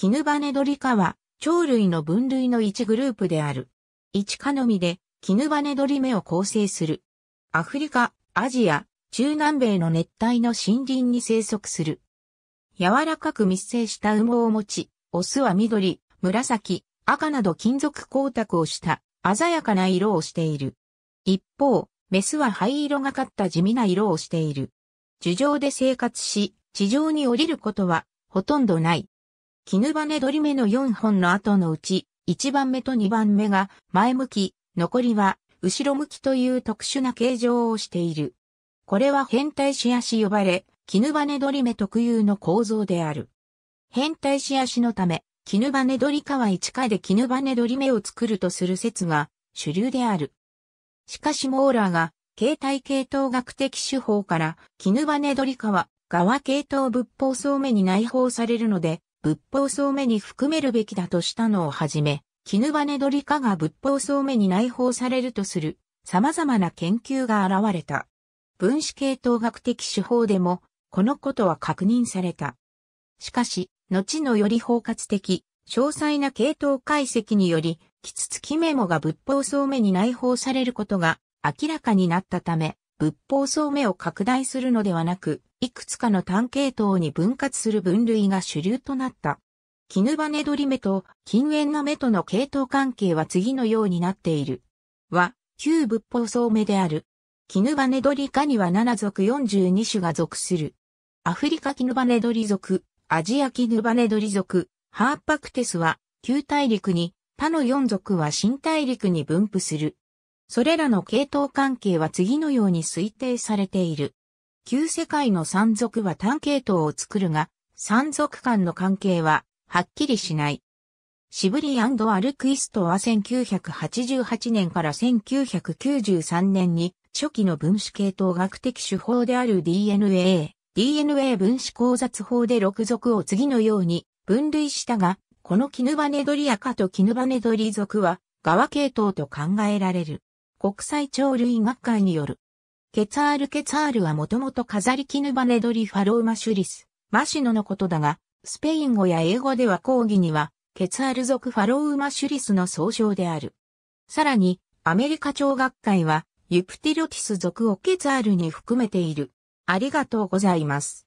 キヌバネドリ科は、鳥類の分類の一グループである。一科のみで、キヌバネドリ目を構成する。アフリカ、アジア、中南米の熱帯の森林に生息する。柔らかく密生した羽毛を持ち、オスは緑、紫、赤など金属光沢をした鮮やかな色をしている。一方、メスは灰色がかった地味な色をしている。樹上で生活し、地上に降りることはほとんどない。キヌバネドリメの4本の後のうち、1番目と2番目が前向き、残りは後ろ向きという特殊な形状をしている。これは変態し足呼ばれ、キヌバネドリメ特有の構造である。変態し足のため、キヌバネドリカは一回でキヌバネドリメを作るとする説が主流である。しかしモーラーが、形態系統学的手法から、キヌバネドリカは、側系統仏法層目に内包されるので、仏法総目に含めるべきだとしたのをはじめ、絹羽鳥理科が仏法総目に内包されるとする様々な研究が現れた。分子系統学的手法でも、このことは確認された。しかし、後のより包括的、詳細な系統解析により、キツツキメモが仏法総目に内包されることが明らかになったため、仏法総目を拡大するのではなく、いくつかの単系統に分割する分類が主流となった。キヌバネドリ目と近縁な目との系統関係は次のようになっている。は、旧仏法層目である。キヌバネドリ科には7族42種が属する。アフリカキヌバネドリ属、アジアキヌバネドリ属、ハーパクテスは旧大陸に、他の4族は新大陸に分布する。それらの系統関係は次のように推定されている。旧世界の山賊は単系統を作るが、山賊間の関係は、はっきりしない。シブリアルクイストは1988年から1993年に初期の分子系統学的手法である DNA、DNA 分子考察法で6属を次のように分類したが、このキヌバネドリア科とキヌバネドリ属は側系統と考えられる。国際鳥類学会によるケツァール・ケツァールはもともと飾りヌバネドリ・ファローマ・シュリス、マシノのことだが、スペイン語や英語では講義には、ケツァール族ファローマ・シュリスの総称である。さらに、アメリカ長学会は、ユプティロティス族をケツァールに含めている。ありがとうございます。